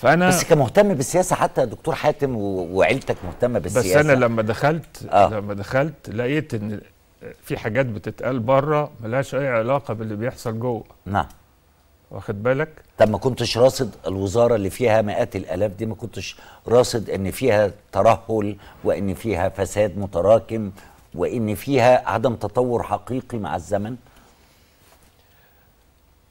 فانا بس كمهتم بالسياسه حتى دكتور حاتم وعيلتك مهتمه بالسياسه بس انا لما دخلت آه. لما دخلت لقيت ان في حاجات بتتقال بره ملهاش اي علاقه باللي بيحصل جوه نعم واخد بالك طب ما كنتش راصد الوزاره اللي فيها مئات الالاف دي ما كنتش راصد ان فيها ترهل وان فيها فساد متراكم وان فيها عدم تطور حقيقي مع الزمن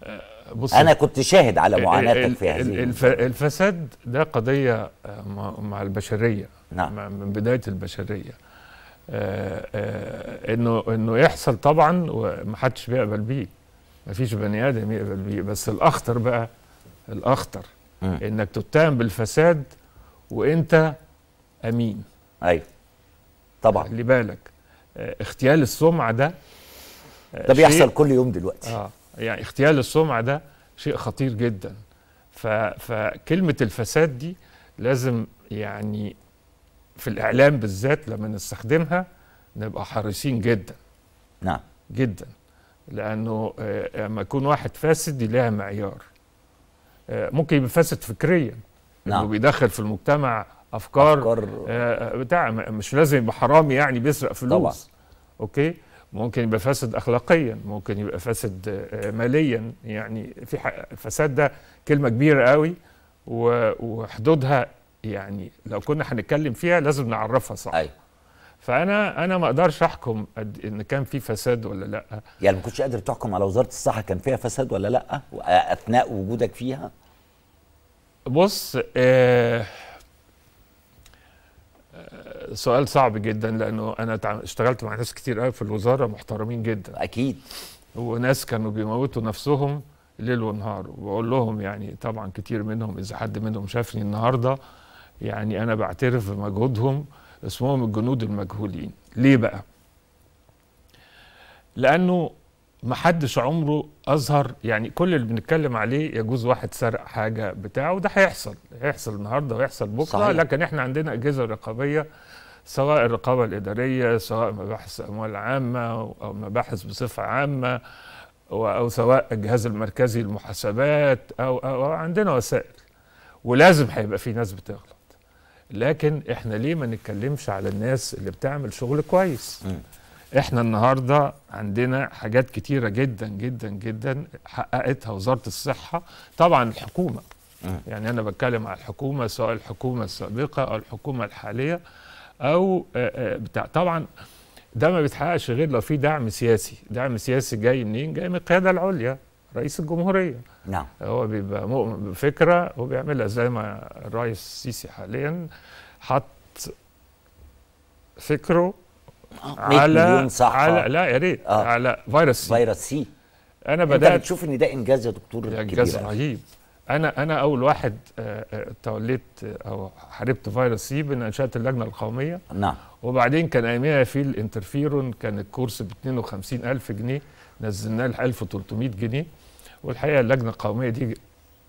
آه بص انا كنت شاهد على معاناتك في هذه الف... الفساد ده قضيه آه، مع البشريه نعم. من بدايه البشريه آه، آه، انه انه يحصل طبعا ومحدش بيقبل بيه مفيش بني ادم يقبل بيه بس الاخطر بقى الاخطر م. انك تتهم بالفساد وانت امين ايوه طبعا خلي بالك اغتيال السمعه ده ده بيحصل كل يوم دلوقتي آه. يعني اغتيال السمعه ده شيء خطير جدا فكلمه الفساد دي لازم يعني في الاعلام بالذات لما نستخدمها نبقى حريصين جدا نعم جدا لانه آه، لما يكون واحد فاسد دي لها معيار آه، ممكن يبقى فاسد فكريا نعم بيدخل في المجتمع افكار, أفكار آه، بتاع مش لازم يبقى حرامي يعني بيسرق فلوس طبعا. اوكي ممكن يبقى فاسد اخلاقيا ممكن يبقى فاسد آه، ماليا يعني في فساد ده كلمه كبيره قوي وحدودها يعني لو كنا هنتكلم فيها لازم نعرفها صح أيوة. فانا انا ما اقدرش احكم ان كان في فساد ولا لا يعني ما كنتش قادر تحكم على وزاره الصحه كان فيها فساد ولا لا اثناء وجودك فيها بص آه سؤال صعب جدا لانه انا اشتغلت مع ناس كتير قوي في الوزاره محترمين جدا اكيد وناس كانوا بيموتوا نفسهم ليل ونهار وبقول لهم يعني طبعا كتير منهم اذا حد منهم شافني النهارده يعني انا بعترف بمجهودهم اسمهم الجنود المجهولين ليه بقى لانه ما حدش عمره اظهر يعني كل اللي بنتكلم عليه يجوز واحد سرق حاجه بتاعه وده هيحصل هيحصل النهارده ويحصل بكره صحيح. لكن احنا عندنا اجهزه رقابيه سواء الرقابه الاداريه سواء مباحث الاموال العامه او مباحث بصفه عامه او سواء الجهاز المركزي للمحاسبات أو, أو, او عندنا وسائل ولازم هيبقى في ناس بتغلط لكن احنا ليه ما نتكلمش على الناس اللي بتعمل شغل كويس م. احنا النهارده عندنا حاجات كتيره جدا جدا جدا حققتها وزاره الصحه طبعا الحكومه آه. يعني انا بتكلم على الحكومه سواء الحكومه السابقه او الحكومه الحاليه او آه، آه، بتاع طبعا ده ما بيتحققش غير لو في دعم سياسي دعم سياسي جاي منين جاي من القياده العليا رئيس الجمهوريه نعم هو بيبقى مؤمن بفكره وبيعملها زي ما الرئيس السيسي حاليا حط فكره على مليون صحة على لا يا ريت آه. على فيروس سي فيروس سي انا بدات انت بتشوف ان ده انجاز يا دكتور انجاز رهيب انا انا اول واحد آه، آه، توليت آه، او حاربت فيروس سي انشات اللجنه القوميه نعم وبعدين كان ايامها في الانترفيرون كان الكورس ب 52000 جنيه نزلناه ل 1300 جنيه والحقيقه اللجنه القوميه دي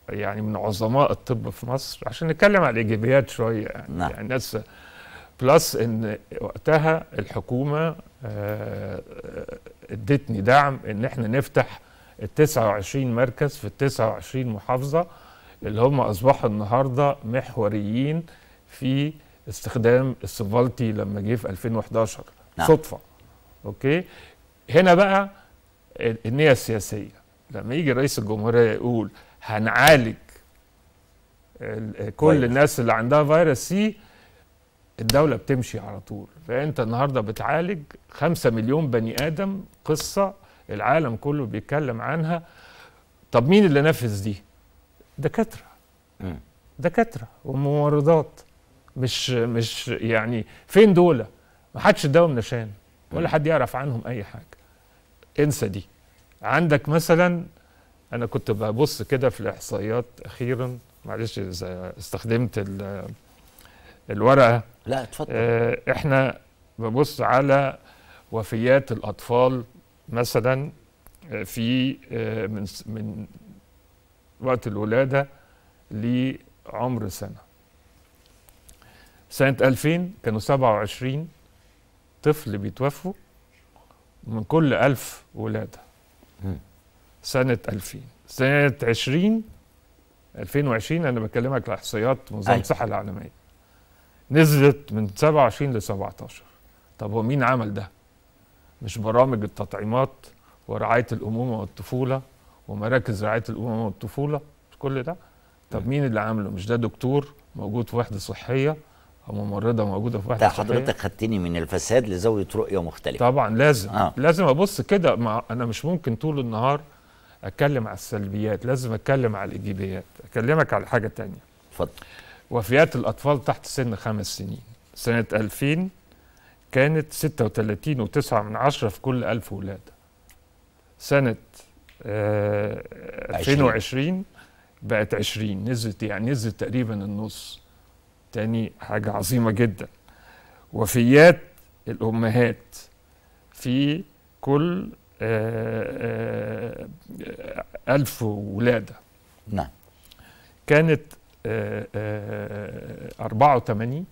يعني من عظماء الطب في مصر عشان نتكلم على الايجابيات شويه يعني, نعم. يعني الناس بلس ان وقتها الحكومه آه، ادتني دعم ان احنا نفتح ال 29 مركز في ال 29 محافظه اللي هم اصبحوا النهارده محوريين في استخدام السفالتي لما جه في 2011 نعم. صدفه اوكي هنا بقى النيه السياسيه لما يجي رئيس الجمهوريه يقول هنعالج كل الناس اللي عندها فيروس سي الدولة بتمشي على طول فأنت النهاردة بتعالج خمسة مليون بني آدم قصة العالم كله بيتكلم عنها طب مين اللي نفذ دي؟ دكاترة دكاترة وممرضات مش مش يعني فين دول؟ ما حدش اداهم نشان ولا حد يعرف عنهم أي حاجة انسى دي عندك مثلا أنا كنت ببص كده في الإحصائيات أخيرا معلش إذا استخدمت الورقه لا اتفضل آه، احنا ببص على وفيات الاطفال مثلا آه، في آه، من من وقت الولاده لعمر سنه سنه 2000 كانوا 27 طفل بيتوفوا من كل 1000 ولاده سنه 2000 سنه 20 2020 انا بكلمك على احصائيات منظمه أيوة. الصحه العالميه نزلت من 27 ل 17 طب هو مين عمل ده؟ مش برامج التطعيمات ورعاية الأمومة والطفولة ومراكز رعاية الأمومة والطفولة مش كل ده؟ طب مين اللي عامله؟ مش ده دكتور موجود في وحدة صحية أو ممرضة موجودة في وحدة صحية؟ حضرتك خدتني من الفساد لزاوية رؤية مختلفة طبعا لازم آه. لازم أبص كده ما أنا مش ممكن طول النهار أتكلم على السلبيات لازم أتكلم على الإيجابيات أكلمك على حاجة تانية اتفضل وفيات الأطفال تحت سن خمس سنين سنة 2000 كانت 36 من عشرة في كل ألف ولادة سنة آه 2020 بقت 20 نزلت يعني نزلت تقريبا النص تاني حاجة عظيمة جدا وفيات الأمهات في كل آه آه ألف ولادة نعم كانت 84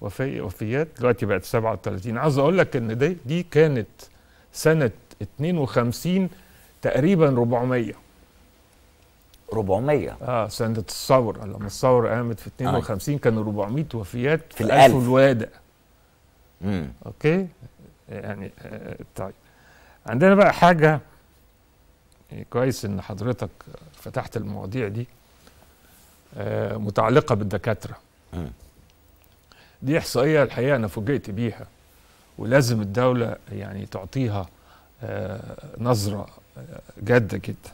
وفي وفيات دلوقتي بقت 37 عاوز اقول لك ان دي دي كانت سنه 52 تقريبا 400 400 اه سنه الثوره لما الثوره قامت في 52 آه. كانوا 400 وفيات في, في الألف الوادع امم اوكي يعني آه طيب عندنا بقى حاجه إيه، كويس ان حضرتك فتحت المواضيع دي آه، متعلقه بالدكاتره دي احصائيه الحقيقه انا فوجئت بيها ولازم الدوله يعني تعطيها آه، نظره آه، جاده جدا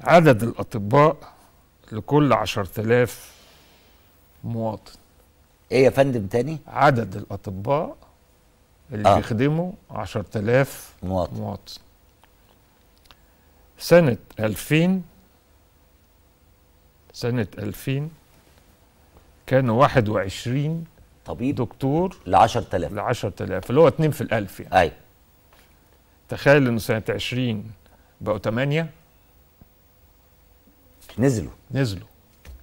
عدد الاطباء لكل 10000 مواطن ايه يا فندم تاني عدد الاطباء اللي آه. بيخدموا 10000 مواطن. مواطن سنه 2000 سنة 2000 كانوا 21 طبيب دكتور ل 10000 ل 10000 اللي هو 2 في الألف يعني أيوة تخيل إنه سنة 20 بقوا 8 نزلوا نزلوا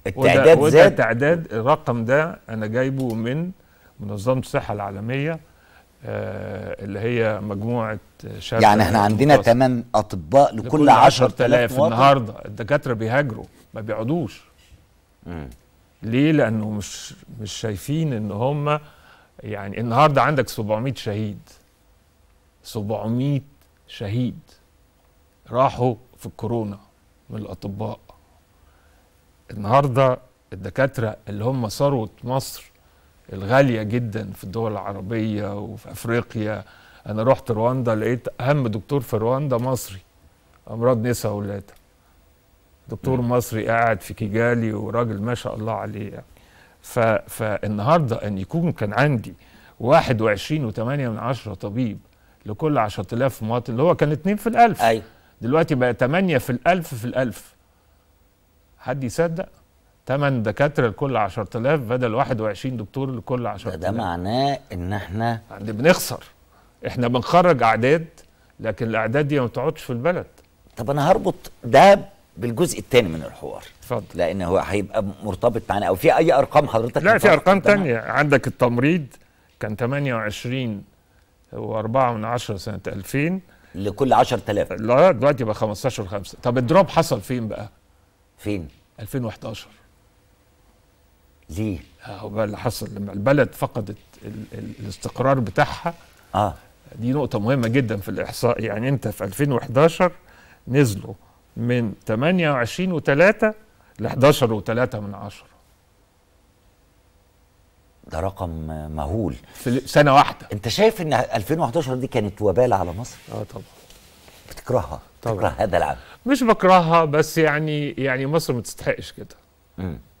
التعداد وده زاد التعداد الرقم ده أنا جايبه من منظمة الصحة العالمية آه اللي هي مجموعه آه، شباب يعني احنا عندنا 8 اطباء لكل, لكل 10000 النهارده الدكاتره بيهاجروا ما بيقعدوش ليه لانه مش مش شايفين ان هم يعني النهارده عندك 700 شهيد 700 شهيد راحوا في الكورونا من الاطباء النهارده الدكاتره اللي هم ثروه مصر الغاليه جدا في الدول العربيه وفي افريقيا انا رحت رواندا لقيت اهم دكتور في رواندا مصري امراض نساء ولاده دكتور مصري قاعد في كيجالي وراجل ما شاء الله عليه يعني فالنهارده ان يكون كان عندي 21 و8 من 10 طبيب لكل 10000 مواطن اللي هو كان 2 في الألف أيوة. دلوقتي بقى 8 في الألف في الألف حد يصدق 8 دكاتره لكل 10000 بدل 21 دكتور لكل 10000 ده, ده معناه ان احنا يعني بنخسر احنا بنخرج اعداد لكن الاعداد دي ما بتقعدش في البلد طب انا هربط ده بالجزء الثاني من الحوار اتفضل لان هو هيبقى مرتبط معانا او في اي ارقام حضرتك لا في ارقام ثانيه عندك التمريض كان 28 و4 من 10 سنه 2000 لكل 10000 لا دلوقتي بقى 15 5 طب الدروب حصل فين بقى فين 2011 ليه هو بقى اللي حصل لما البلد فقدت ال ال الاستقرار بتاعها اه دي نقطه مهمه جدا في الاحصاء يعني انت في 2011 نزلوا من 28 و3 ل 11 و3 من 10 ده رقم مهول في سنة واحدة انت شايف ان 2011 دي كانت وبالة على مصر؟ اه طبعا بتكرهها طبعا بتكره هذا العام مش بكرهها بس يعني يعني مصر ما تستحقش كده امم